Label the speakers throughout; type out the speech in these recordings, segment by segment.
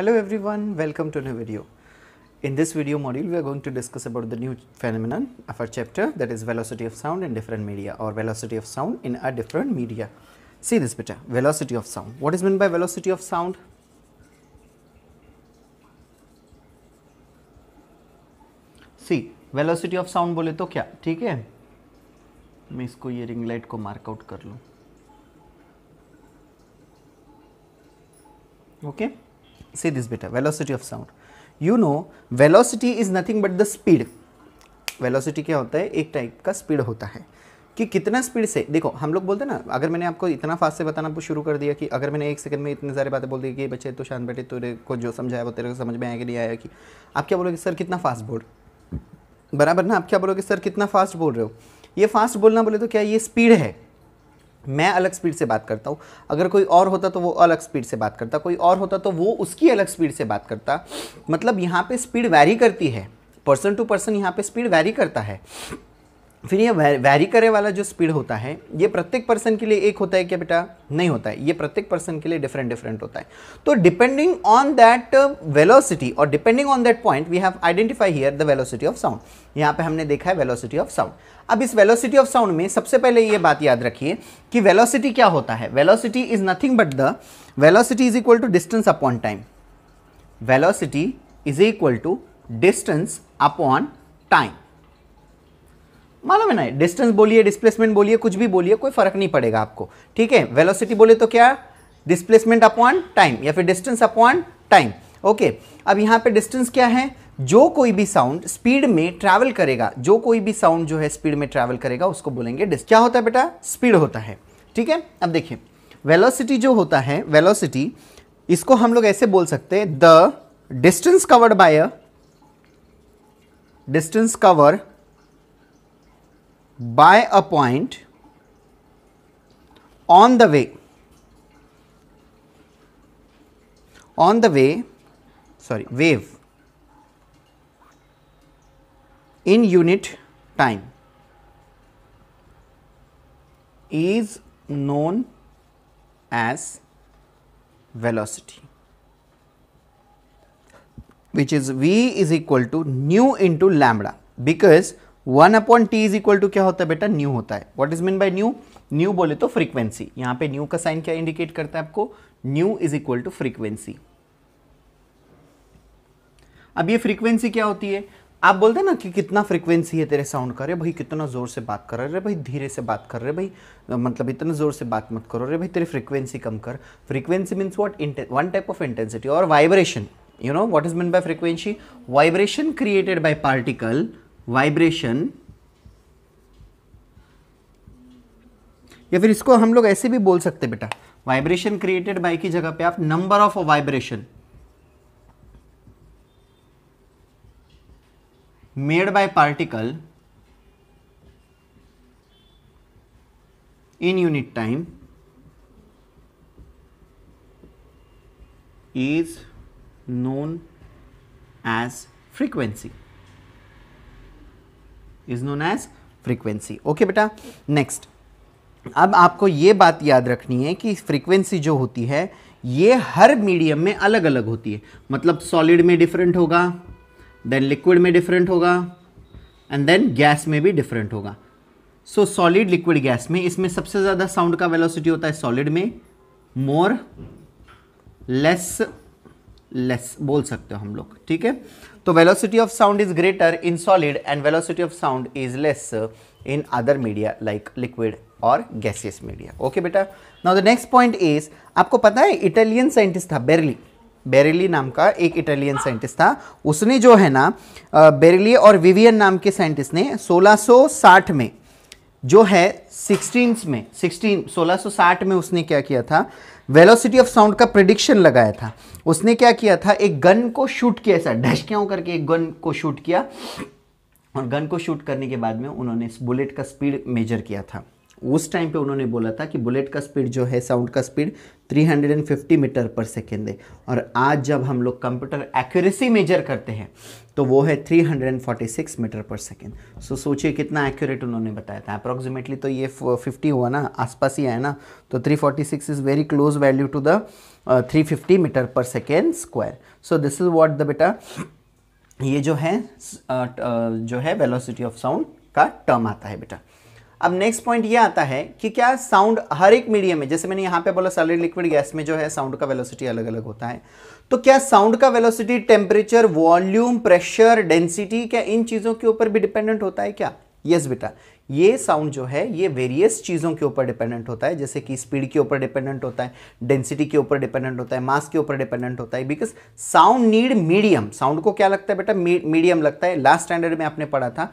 Speaker 1: Hello everyone, welcome to a new video. In this video module, we are going to discuss about the new phenomenon of our chapter that is velocity of sound in different media or velocity of sound in a different media. See this better, velocity of sound. What is meant by velocity of sound? See, velocity of sound बोले तो क्या ठीक है मैं इसको ये ring light को mark out कर लूँ okay? see this beta velocity of sound you know velocity is nothing but the speed velocity क्या होता है एक टाइप का speed होता है कि कितना स्पीड से देखो हम लोग बोलते हैं ना अगर मैंने आपको इतना फास्ट से बताना शुरू कर दिया कि अगर मैंने एक सेकंड में इतने सारे बातें बोल दी कि बच्चे तो शांत बैठे तो तेरे को जो समझाया वो तेरे को समझ में आया कि नहीं आया कि आप क्या बोलोगे सर कितना फास्ट बोल बराबर ना आप क्या बोलोगे सर कितना फास्ट बोल रहे हो ये फास्ट बोलना बोले तो क्या ये स्पीड है मैं अलग स्पीड से बात करता हूँ अगर कोई और होता तो वो अलग स्पीड से बात करता कोई और होता तो वो उसकी अलग स्पीड से बात करता मतलब यहाँ पे स्पीड वैरी करती है पर्सन टू पर्सन यहाँ पे स्पीड वैरी करता है फिर ये वैरी करे वाला जो स्पीड होता है ये प्रत्येक पर्सन के लिए एक होता है क्या बेटा नहीं होता है ये प्रत्येक पर्सन के लिए डिफरेंट डिफरेंट होता है तो डिपेंडिंग ऑन दैट वेलोसिटी और depending on that point we have identify here the velocity of sound यहाँ पे हमने देखा है वेलोसिटी ऑफ साउंड अब इस वेलोसिटी ऑफ साउंड में सबसे पहले ये बात याद रखिए कि वेलोसिटी क्या होता है velocity is nothing but the velocity is equal to distance upon time velocity is equal to distance upon time मालूम है ना डिस्टेंस बोलिए डिस्प्लेसमेंट बोलिए कुछ भी बोलिए कोई फर्क नहीं पड़ेगा आपको ठीक है वेलोसिटी बोले तो क्या डिस्प्लेसमेंट अपॉन टाइम या फिर डिस्टेंस अपॉन टाइम ओके अब यहाँ पे डिस्टेंस क्या है जो कोई भी साउंड स्पीड में ट्रैवल करेगा जो कोई भी साउंड जो है स्पीड में ट्रैवल करेगा उसको बोलेंगे डिस्ट क्या होता है बेटा स्पीड होता है ठीक है अब देखिए वेलोसिटी जो होता है वेलोसिटी इसको हम लोग ऐसे बोल सकते हैं the distance covered by a distance cover by a point on the way on the way sorry wave in unit time is known as velocity which is v is equal to nu into lambda because one upon T is equal to क्या होता है बेटा nu होता है what is mean by nu nu बोले तो frequency यहां पे न्यू का साइन क्या इंडिकेट करता है आपको nu is equal to frequency अब ये फ्रीक्वेंसी क्या होती है आप बोलते हैं ना कि कितना फ्रीक्वेंसी है तेरे साउंड का अरे भाई कितना जोर से बात कर रहे भाई धीरे से बात कर रहे भाई मतलब इतना जोर से बात मत करो अरे भाई तेरी फ्रीक्वेंसी कम कर frequency means what one type of intensity और vibration you know what is mean by frequency vibration created by particle vibration या फिर इसको हम लोग ऐसे भी बोल सकते बेटा वाइब्रेशन क्रिएटेड बाय की जगह पे आप number of vibration made by particle in unit time is known as frequency is known as frequency okay बेटा नेक्स्ट अब आपको ये बात याद रखनी है कि फ्रीक्वेंसी जो होती है ये हर मीडियम में अलग अलग होती है मतलब सॉलिड में डिफरेंट होगा देन लिक्विड में डिफरेंट होगा एंड देन गैस में भी डिफरेंट होगा सो सॉलिड लिक्विड गैस में इसमें सबसे ज़्यादा साउंड का वेलोसिटी होता है सॉलिड में मोर लेस लेस बोल सकते हो हम लोग ठीक है तो velocity of sound is greater in solid and velocity of sound is less in other media like liquid और गैसियस मीडिया ओके बेटा now the next point is आपको पता है इटालियन साइंटिस्ट था बेरली बेरेली नाम का एक इटालियन साइंटिस्ट था उसने जो है ना बेरेली और विवियन नाम के साइंटिस्ट ने 1660 में जो है सिक्सटीन में सिक्सटीन सोलह में उसने क्या किया था वेलोसिटी ऑफ साउंड का प्रिडिक्शन लगाया था उसने क्या किया था एक गन को शूट किया ऐसा डैश क्यों करके एक गन को शूट किया और गन को शूट करने के बाद में उन्होंने इस बुलेट का स्पीड मेजर किया था उस टाइम पे उन्होंने बोला था कि बुलेट का स्पीड जो है साउंड का स्पीड 350 मीटर पर सेकेंड है और आज जब हम लोग कंप्यूटर एक्यूरेसी मेजर करते हैं तो वो है 346 मीटर पर सेकेंड सो सोचिए कितना एक्यूरेट उन्होंने बताया था अप्रॉक्सीमेटली तो ये 50 हुआ ना आसपास ही आया ना तो 346 is very close value to the 350 meter पर second square so this is what the बेटा ये जो है uh, uh, जो है वेलोसिटी ऑफ साउंड का टर्म आता है बेटा अब नेक्स्ट पॉइंट ये आता है कि क्या साउंड हर एक मीडियम में जैसे मैंने यहाँ पे बोला सॉलिड लिक्विड गैस में जो है साउंड का वेलोसिटी अलग अलग होता है तो क्या साउंड का velocity temperature volume pressure density क्या इन चीज़ों के ऊपर भी डिपेंडेंट होता है क्या यस yes, बेटा ये साउंड जो है ये वेरियस चीज़ों के ऊपर डिपेंडेंट होता है जैसे कि स्पीड के ऊपर डिपेंडेंट होता है डेंसिटी के ऊपर डिपेंडेंट होता है मास के ऊपर डिपेंडेंट होता है because sound need medium sound को क्या लगता है बेटा मीडियम लगता है लास्ट स्टैंडर्ड में आपने पढ़ा था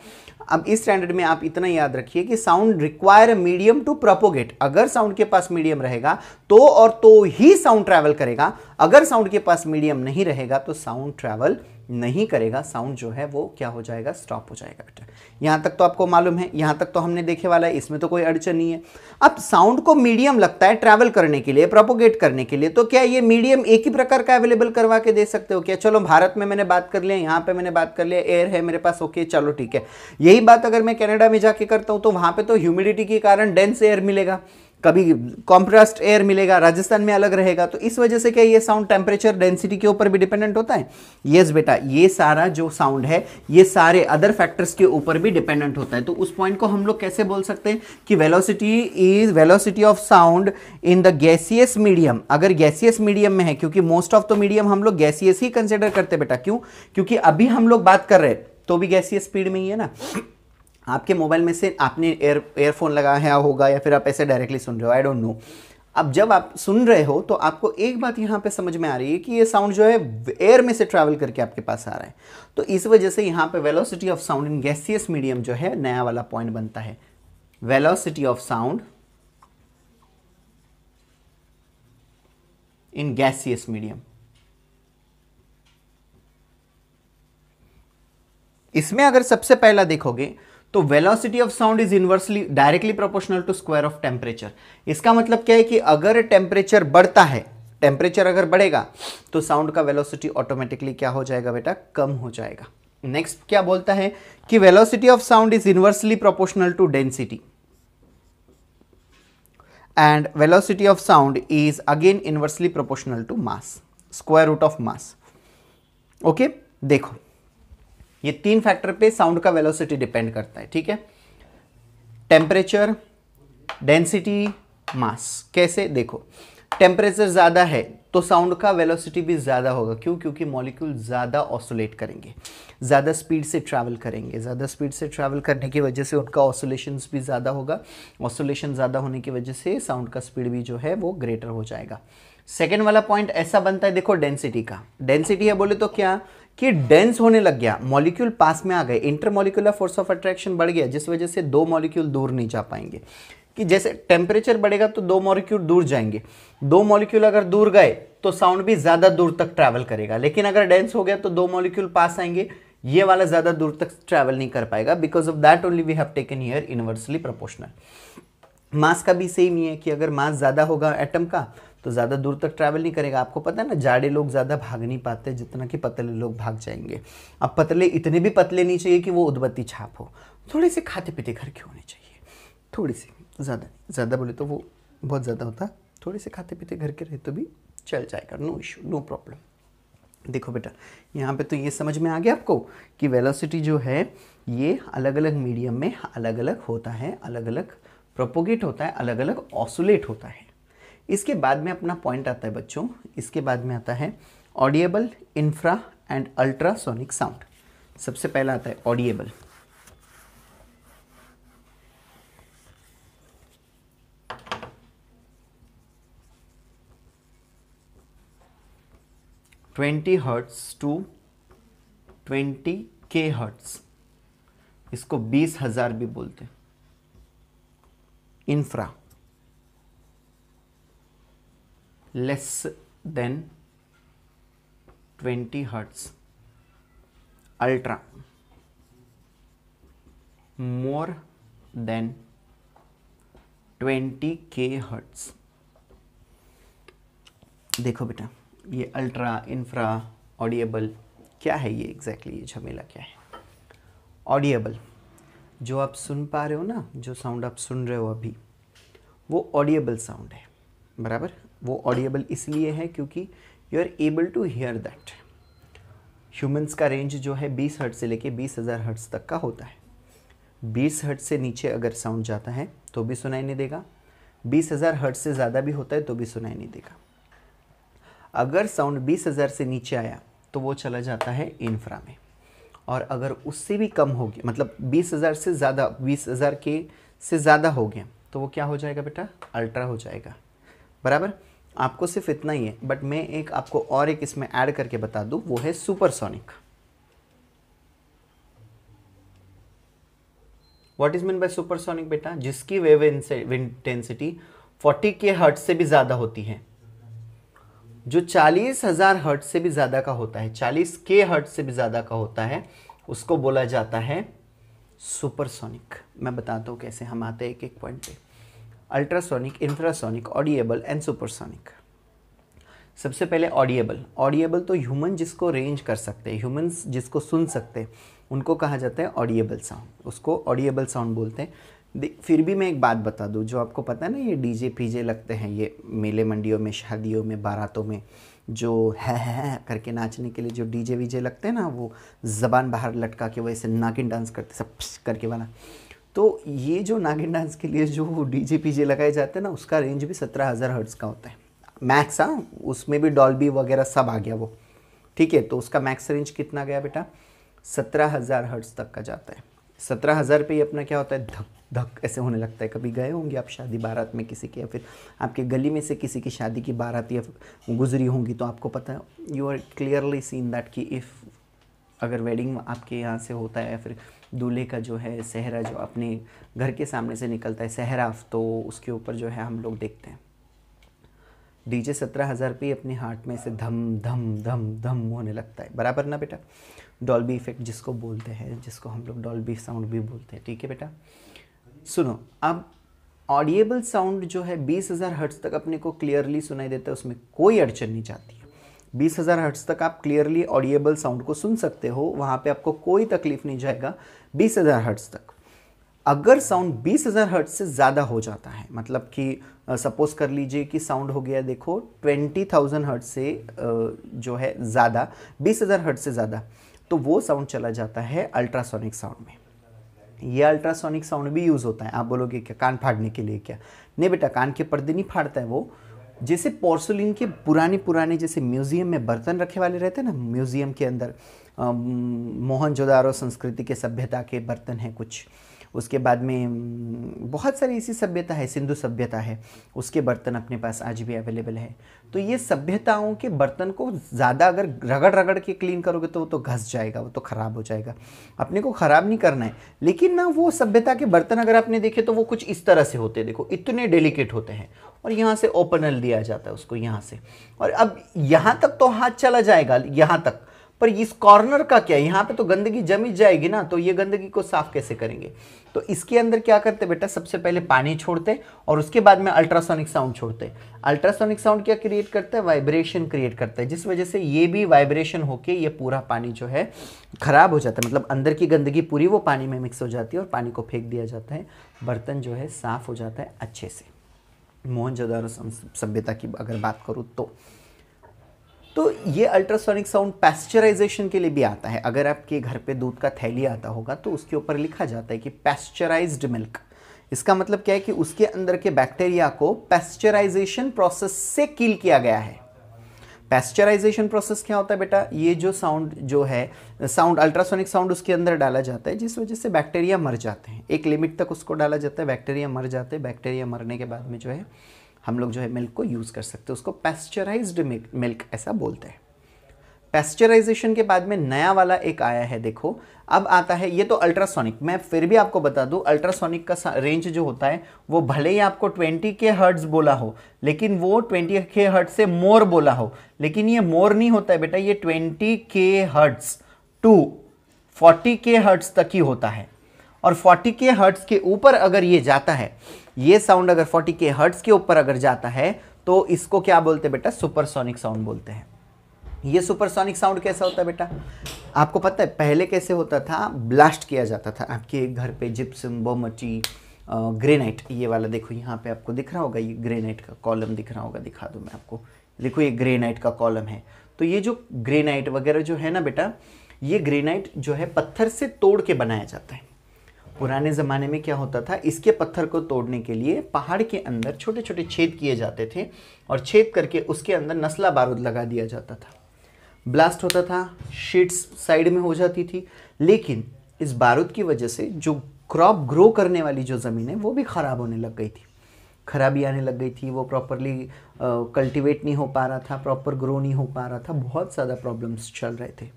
Speaker 1: अब इस स्टैंडर्ड में आप इतना याद रखिए कि sound require medium to propagate अगर साउंड के पास मीडियम रहेगा तो और तो ही साउंड ट्रैवल करेगा अगर साउंड के पास मीडियम नहीं रहेगा तो साउंड ट्रैवल नहीं करेगा साउंड जो है वो क्या हो जाएगा स्टॉप हो जाएगा बेटा यहाँ तक तो आपको मालूम है यहाँ तक तो हमने देखे वाला है इसमें तो कोई अड़चन नहीं है अब साउंड को मीडियम लगता है ट्रैवल करने के लिए प्रोपोगेट करने के लिए तो क्या ये मीडियम एक ही प्रकार का अवेलेबल करवा के दे सकते हो क्या चलो भारत में मैंने बात कर लिया यहाँ पर मैंने बात कर लिया एयर है मेरे पास ओके चलो ठीक है यही बात अगर मैं कैनेडा में जाके करता हूँ तो वहाँ पर तो ह्यूमिडिटी के कारण डेंस एयर मिलेगा कभी कॉम्प्रेस्ड एयर मिलेगा राजस्थान में अलग रहेगा तो इस वजह से क्या ये साउंड टेम्परेचर डेंसिटी के ऊपर भी डिपेंडेंट होता है यस बेटा ये सारा जो साउंड है ये सारे अदर फैक्टर्स के ऊपर भी डिपेंडेंट होता है तो उस पॉइंट को हम लोग कैसे बोल सकते हैं कि velocity is velocity of sound in the gaseous medium अगर गैसियस मीडियम में है क्योंकि मोस्ट ऑफ द मीडियम हम लोग गैसियस ही कंसिडर करते बेटा क्यों क्योंकि अभी हम लोग बात कर रहे हैं तो भी गैसियस स्पीड में ही है ना आपके मोबाइल में से आपने एयर एयरफोन लगाया होगा या फिर आप ऐसे डायरेक्टली सुन रहे हो आई डोंट नो अब जब आप सुन रहे हो तो आपको एक बात यहाँ पे समझ में आ रही है कि ये साउंड जो है एयर में से ट्रैवल करके आपके पास आ रहा है तो इस वजह से यहाँ पे velocity of sound in gaseous medium जो है नया वाला पॉइंट बनता है velocity of sound in gaseous medium इसमें अगर सबसे पहला देखोगे तो velocity of sound is inversely directly proportional to square of temperature इसका मतलब क्या है कि अगर टेम्परेचर बढ़ता है टेम्परेचर अगर बढ़ेगा तो साउंड का वेलोसिटी ऑटोमेटिकली क्या हो जाएगा बेटा कम हो जाएगा नेक्स्ट क्या बोलता है कि velocity of sound is inversely proportional to density and velocity of sound is again inversely proportional to mass square root of mass okay देखो ये तीन फैक्टर पे साउंड का वेलोसिटी डिपेंड करता है ठीक है टेम्परेचर डेंसिटी मास कैसे देखो टेम्परेचर ज़्यादा है तो साउंड का वेलोसिटी भी ज़्यादा होगा क्यों क्योंकि मॉलिक्यूल ज़्यादा ऑसोलेट करेंगे ज़्यादा स्पीड से ट्रैवल करेंगे ज़्यादा स्पीड से ट्रैवल करने की वजह से उनका ऑसोलेशन भी ज़्यादा होगा ऑसोलेशन ज़्यादा होने की वजह से साउंड का स्पीड भी जो है वो ग्रेटर हो जाएगा सेकेंड वाला पॉइंट ऐसा बनता है देखो डेंसिटी का डेंसिटी है बोले तो क्या कि डेंस होने लग गया मॉलिक्यूल पास में आ गए इंटरमोलिकुलर फोर्स ऑफ अट्रैक्शन बढ़ गया जिस वजह से दो मॉलिक्यूल दूर नहीं जा पाएंगे कि जैसे टेम्परेचर बढ़ेगा तो दो मॉलिक्यूल दूर जाएंगे दो मॉलिक्यूल अगर दूर गए तो साउंड भी ज़्यादा दूर तक ट्रैवल करेगा लेकिन अगर डेंस हो गया तो दो मॉलिक्यूल पास आएंगे ये वाला ज़्यादा दूर तक ट्रैवल नहीं कर पाएगा because of that only we have taken here inversely proportional mass का भी सेम ही है कि अगर मास ज़्यादा होगा एटम का तो ज़्यादा दूर तक ट्रैवल नहीं करेगा आपको पता है ना जाड़े लोग ज़्यादा भाग नहीं पाते जितना कि पतले लोग भाग जाएंगे अब पतले इतने भी पतले नहीं चाहिए कि वो उदबत्ती छाप हो थोड़े से खाते पीते घर के होने चाहिए थोड़े से ज़्यादा ज़्यादा बोले तो वो बहुत ज़्यादा होता थोड़े से खाते पीते घर के रहे तो भी चल जाएगा नो इशू नो प्रॉब्लम देखो बेटा यहाँ पे तो ये समझ में आ गया आपको कि वेलोसिटी जो है ये अलग अलग मीडियम में अलग अलग होता है अलग अलग प्रोपोगेट होता है अलग अलग ऑसोलेट होता है इसके बाद में अपना पॉइंट आता है बच्चों इसके बाद में आता है audible infra and ultrasonic sound सबसे पहला आता है audible twenty hertz to twenty k hertz इसको बीस हज़ार भी बोलते हैं infra less than 20 hertz ultra more than 20 के हर्ट्स देखो बेटा ये अल्ट्रा इंफ्रा ऑडिएबल क्या है ये एग्जैक्टली exactly, ये झमेला क्या है ऑडिएबल जो आप सुन पा रहे हो ना जो साउंड आप सुन रहे हो अभी वो ऑडिएबल साउंड है बराबर वो ऑडिएबल इसलिए है क्योंकि you are able to hear that humans का रेंज जो है बीस हर्ट से लेके बीस हज़ार हर्ट्स तक का होता है बीस हर्ट से नीचे अगर साउंड जाता है तो भी सुनाई नहीं देगा बीस हज़ार हर्ट से ज़्यादा भी होता है तो भी सुनाई नहीं देगा अगर साउंड बीस हज़ार से नीचे आया तो वो चला जाता है इन्फ्रा में और अगर उससे भी कम हो गया मतलब बीस हज़ार से ज़्यादा बीस हज़ार के से ज़्यादा हो गया तो वो क्या हो जाएगा बेटा अल्ट्रा हो जाएगा बराबर आपको सिर्फ इतना ही है बट मैं एक आपको और एक इसमें ऐड करके बता दूं वो है supersonic what is mean by supersonic बेटा जिसकी वेव इंटेंसिटी 40 के हर्ट से भी ज़्यादा होती है जो चालीस हज़ार हर्ट से भी ज़्यादा का होता है चालीस के हर्ट से भी ज़्यादा का होता है उसको बोला जाता है सुपरसोनिक मैं बताता हूँ कैसे हम आते हैं एक एक पॉइंट पे ultrasonic infrasonic audible and supersonic सबसे पहले ऑडिएबल ऑडिएबल तो ह्यूमन जिसको रेंज कर सकते हैं ह्यूमन्स जिसको सुन सकते हैं उनको कहा जाता है ऑडिएबल साउंड उसको ऑडिएबल साउंड बोलते हैं फिर भी मैं एक बात बता दूँ जो आपको पता है ना ये डीजे पीजे लगते हैं ये मेले मंडियों में शादियों में बारातों में जो है, है, है करके नाचने के लिए जो डीजे वीजे लगते हैं ना वो ज़बान बाहर लटका के वैसे नागिन डांस करते सब करके वाला तो ये जो नागिन डांस के लिए जो डीजे जे लगाए जाते हैं ना उसका रेंज भी सत्रह हज़ार हर्ट्स का होता है मैक्स हाँ उसमें भी डॉल्बी वगैरह सब आ गया वो ठीक है तो उसका मैक्स रेंज कितना गया बेटा सत्रह हज़ार हर्ट्स तक का जाता है सत्रह हज़ार पर ही अपना क्या होता है धक धक ऐसे होने लगता है कभी गए होंगे आप शादी बारात में किसी के या फिर आपके गली में से किसी की शादी की बारात या गुजरी होंगी तो आपको पता है you are clearly seen that कि इफ़ अगर वेडिंग आपके यहाँ से होता है या फिर दूल्हे का जो है सहरा जो अपने घर के सामने से निकलता है सहराफ तो उसके ऊपर जो है हम लोग देखते हैं डीजे सत्रह हज़ार पे अपने हार्ट में से धम धम धम धम होने लगता है बराबर ना बेटा डॉल्बी इफ़ेक्ट जिसको बोलते हैं जिसको हम लोग डॉल्बी साउंड भी बोलते हैं ठीक है बेटा सुनो अब ऑडिएबल साउंड जो है बीस हज़ार हर्ट्स तक अपने को क्लियरली सुनाई देता है उसमें कोई अड़चन नहीं जाती है बीस हज़ार हर्ट्स तक आप क्लियरली ऑडिएबल साउंड को सुन सकते हो वहाँ पे आपको कोई तकलीफ नहीं जाएगा बीस हज़ार हर्ट्स तक अगर साउंड बीस हज़ार हर्ट्स से ज़्यादा हो जाता है मतलब कि सपोज कर लीजिए कि साउंड हो गया देखो ट्वेंटी थाउजेंड हर्ट्स से जो है ज़्यादा बीस हज़ार हर्ट्स से ज़्यादा तो वो साउंड चला जाता है अल्ट्रासोनिक साउंड में ये अल्ट्रासोनिक साउंड भी यूज़ होता है आप बोलोगे क्या कान फाड़ने के लिए क्या नहीं बेटा कान के पर्दे नहीं फाड़ता है वो जैसे पोर्सोलिन के पुराने पुराने जैसे म्यूज़ियम में बर्तन रखे वाले रहते हैं ना म्यूज़ियम के अंदर मोहन जोदारो संस्कृति के सभ्यता के बर्तन हैं कुछ उसके बाद में बहुत सारी ऐसी सभ्यता है सिंधु सभ्यता है उसके बर्तन अपने पास आज भी अवेलेबल है तो ये सभ्यताओं के बर्तन को ज़्यादा अगर रगड़ रगड़ के क्लीन करोगे तो वो तो घस जाएगा वो तो ख़राब हो जाएगा अपने को ख़राब नहीं करना है लेकिन ना वो सभ्यता के बर्तन अगर आपने देखे तो वो कुछ इस तरह से होते देखो इतने डेलिकेट होते हैं और यहाँ से ओपनल दिया जाता है उसको यहाँ से और अब यहाँ तक तो हाथ चला जाएगा यहाँ तक पर इस कॉर्नर का क्या यहाँ पे तो गंदगी जमी जाएगी ना तो ये गंदगी को साफ कैसे करेंगे तो इसके अंदर क्या करते बेटा सबसे पहले पानी छोड़ते और उसके बाद में अल्ट्रासोनिक साउंड छोड़ते अल्ट्रासोनिक साउंड क्या क्रिएट करता है वाइब्रेशन क्रिएट करता है जिस वजह से ये भी वाइब्रेशन होके ये पूरा पानी जो है खराब हो जाता है मतलब अंदर की गंदगी पूरी वो पानी में मिक्स हो जाती है और पानी को फेंक दिया जाता है बर्तन जो है साफ हो जाता है अच्छे से मोहनजोदारो सभ्यता की अगर बात करूँ तो तो ये अल्ट्रासोनिक साउंड पैस्चराइजेशन के लिए भी आता है अगर आपके घर पे दूध का थैली आता होगा तो उसके ऊपर लिखा जाता है कि पैस्चराइज्ड मिल्क इसका मतलब क्या है कि उसके अंदर के बैक्टीरिया को पैस्चराइजेशन प्रोसेस से किल किया गया है पैस्चराइजेशन प्रोसेस क्या होता है बेटा ये जो साउंड जो है साउंड अल्ट्रासोनिक साउंड उसके अंदर डाला जाता है जिस वजह से बैक्टीरिया मर जाते हैं एक लिमिट तक उसको डाला जाता है बैक्टीरिया मर जाते हैं बैक्टीरिया मरने के बाद में जो है हम लोग जो है मिल्क को यूज़ कर सकते हैं उसको पेस्चराइज्ड मिल्क ऐसा बोलते हैं पेस्चराइजेशन के बाद में नया वाला एक आया है देखो अब आता है ये तो अल्ट्रासोनिक मैं फिर भी आपको बता दूं अल्ट्रासोनिक का रेंज जो होता है वो भले ही आपको 20 के हर्ट्स बोला हो लेकिन वो 20 के हर्ट्स से मोर बोला हो लेकिन ये मोर नहीं होता है बेटा ये 20 के हर्ट्स टू 40 के हर्ट्स तक ही होता है और 40 के हर्ट्स के ऊपर अगर ये जाता है ये साउंड अगर 40 के हर्ट्स के ऊपर अगर जाता है तो इसको क्या बोलते हैं बेटा सुपरसोनिक साउंड बोलते हैं ये सुपरसोनिक साउंड कैसा होता है बेटा आपको पता है पहले कैसे होता था ब्लास्ट किया जाता था आपके घर पे जिप्सम बोमची ग्रेनाइट ये वाला देखो यहाँ पे आपको दिख रहा होगा ये ग्रेनाइट का कॉलम दिख रहा होगा दिखा दूँ मैं आपको देखो ये ग्रेनाइट का कॉलम है तो ये जो ग्रेनाइट वगैरह जो है ना बेटा ये ग्रेनाइट जो है पत्थर से तोड़ के बनाया जाता है पुराने ज़माने में क्या होता था इसके पत्थर को तोड़ने के लिए पहाड़ के अंदर छोटे छोटे छेद किए जाते थे और छेद करके उसके अंदर नस्ला बारूद लगा दिया जाता था ब्लास्ट होता था शीट्स साइड में हो जाती थी लेकिन इस बारूद की वजह से जो क्रॉप ग्रो करने वाली जो ज़मीन है वो भी ख़राब होने लग गई थी खराबी आने लग गई थी वो प्रॉपरली कल्टिवेट नहीं हो पा रहा था प्रॉपर ग्रो नहीं हो पा रहा था बहुत ज़्यादा प्रॉब्लम्स चल रहे थे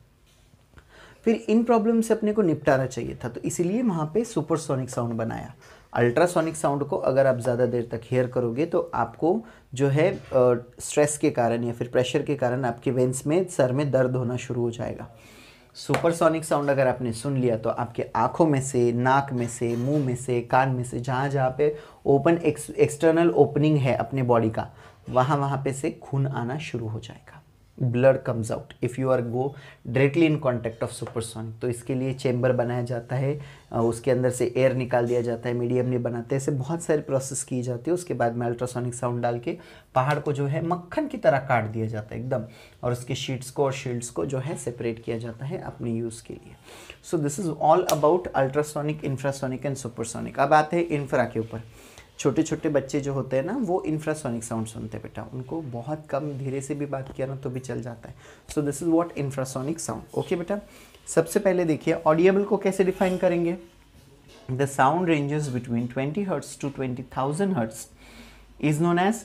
Speaker 1: फिर इन प्रॉब्लम से अपने को निपटारा चाहिए था तो इसीलिए वहाँ पे सुपरसोनिक साउंड बनाया अल्ट्रासोनिक साउंड को अगर आप ज़्यादा देर तक हेयर करोगे तो आपको जो है स्ट्रेस के कारण या फिर प्रेशर के कारण आपके वेंस में सर में दर्द होना शुरू हो जाएगा सुपरसोनिक साउंड अगर आपने सुन लिया तो आपके आँखों में से नाक में से मुंह में से कान में से जहाँ जहाँ पे ओपन एक्सटर्नल ओपनिंग है अपने बॉडी का वहाँ वहाँ पे से खून आना शुरू हो जाएगा blood comes out if you are go directly in contact of supersonic तो इसके लिए चेम्बर बनाया जाता है उसके अंदर से एयर निकाल दिया जाता है मीडियम नहीं बनाते ऐसे बहुत सारी प्रोसेस की जाती है उसके बाद में अल्ट्रासोनिक साउंड डाल के पहाड़ को जो है मक्खन की तरह काट दिया जाता है एकदम और उसके शीट्स को और शील्ड्स को जो है सेपरेट किया जाता है अपने यूज़ के लिए so this is all about ultrasonic infrasonic and supersonic अब आते हैं इंफ्रा के ऊपर छोटे छोटे बच्चे जो होते हैं ना वो इंफ्रासोनिक साउंड सुनते हैं बेटा उनको बहुत कम धीरे से भी बात किया ना तो भी चल जाता है so this is what infrasonic sound okay बेटा सबसे पहले देखिए ऑडियबल को कैसे डिफाइन करेंगे the sound ranges between twenty hertz to twenty thousand hertz is known as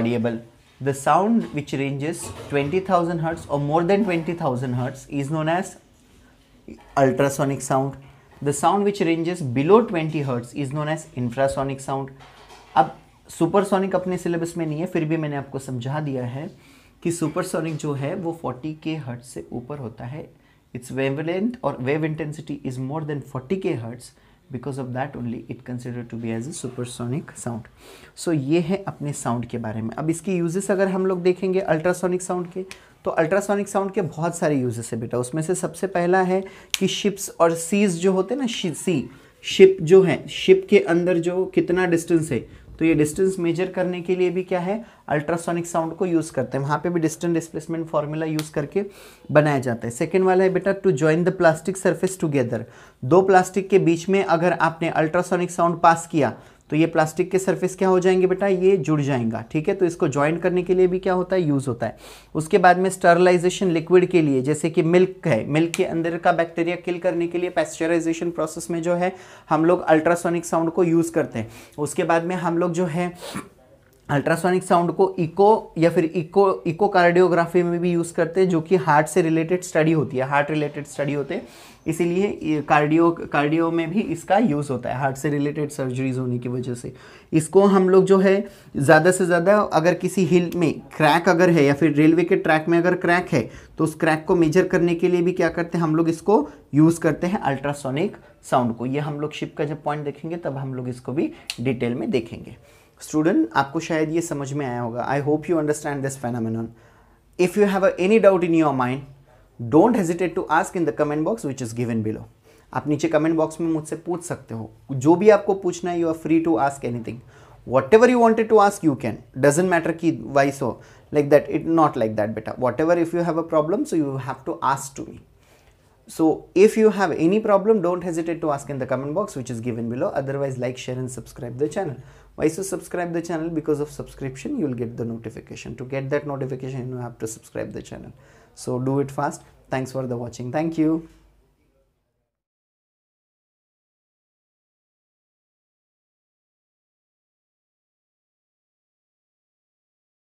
Speaker 1: audible which ranges twenty thousand hertz और more than twenty thousand hertz is known as ultrasonic sound The sound which ranges below 20 Hz is known as infrasonic sound. अब supersonic अपने syllabus में नहीं है फिर भी मैंने आपको समझा दिया है कि सुपरसोनिक जो है वो 40 के हर्ट से ऊपर होता है इट्स वेवलेंट और wave intensity is more than 40 k hertz because of that only it consider to be as a supersonic sound so ये है अपने साउंड के बारे में अब इसके यूजेस अगर हम लोग देखेंगे अल्ट्रासोनिक साउंड के तो अल्ट्रासोनिक साउंड के बहुत सारे यूजेस है बेटा उसमें से सबसे पहला है कि शिप्स और सीज जो होते हैं ना सी शिप जो है शिप के अंदर जो कितना डिस्टेंस है तो ये डिस्टेंस मेजर करने के लिए भी क्या है अल्ट्रासोनिक साउंड को यूज़ करते हैं वहाँ पे भी डिस्टेंस डिस्प्लेसमेंट फॉर्मूला यूज़ करके बनाया जाता है सेकेंड वाला है बेटा to join the plastic surface together दो प्लास्टिक के बीच में अगर आपने अल्ट्रासोनिक साउंड पास किया तो ये प्लास्टिक के सरफेस क्या हो जाएंगे बेटा ये जुड़ जाएगा ठीक है तो इसको ज्वाइंट करने के लिए भी क्या होता है यूज़ होता है उसके बाद में स्टरलाइजेशन लिक्विड के लिए जैसे कि मिल्क है मिल्क के अंदर का बैक्टीरिया किल करने के लिए पैस्चराइजेशन प्रोसेस में जो है हम लोग अल्ट्रासोनिक साउंड को यूज़ करते हैं उसके बाद में हम लोग जो है अल्ट्रासोनिक साउंड को इको या फिर इको इको कार्डियोग्राफी में भी यूज़ करते हैं जो कि हार्ट से रिलेटेड स्टडी होती है हार्ट रिलेटेड स्टडी होते हैं इसीलिए कार्डियो कार्डियो में भी इसका यूज़ होता है हार्ट से रिलेटेड सर्जरीज होने की वजह से इसको हम लोग जो है ज़्यादा से ज़्यादा अगर किसी हिल में क्रैक अगर है या फिर रेलवे के ट्रैक में अगर क्रैक है तो उस क्रैक को मेजर करने के लिए भी क्या करते हैं हम लोग इसको यूज़ करते हैं अल्ट्रासोनिक साउंड को ये हम लोग शिप का जब पॉइंट देखेंगे तब हम लोग इसको भी डिटेल में देखेंगे स्टूडेंट आपको शायद ये समझ में आया होगा I hope you understand this phenomenon if you have any doubt in your mind don't hesitate to ask in the comment box which is given below आप नीचे कमेंट बॉक्स में मुझसे पूछ सकते हो जो भी आपको पूछना है you are free to ask anything whatever you wanted to ask you can doesn't matter की वाइस हो like that it not like that बेटा whatever if you have a problem so you have to ask to me So if you have any problem, don't hesitate to ask in the comment box which is given below. Otherwise, like, share and subscribe the channel. Why so subscribe the channel? Because of subscription, you will get the notification. To get that notification, you have to subscribe the channel. So do it fast. Thanks for the watching. Thank you.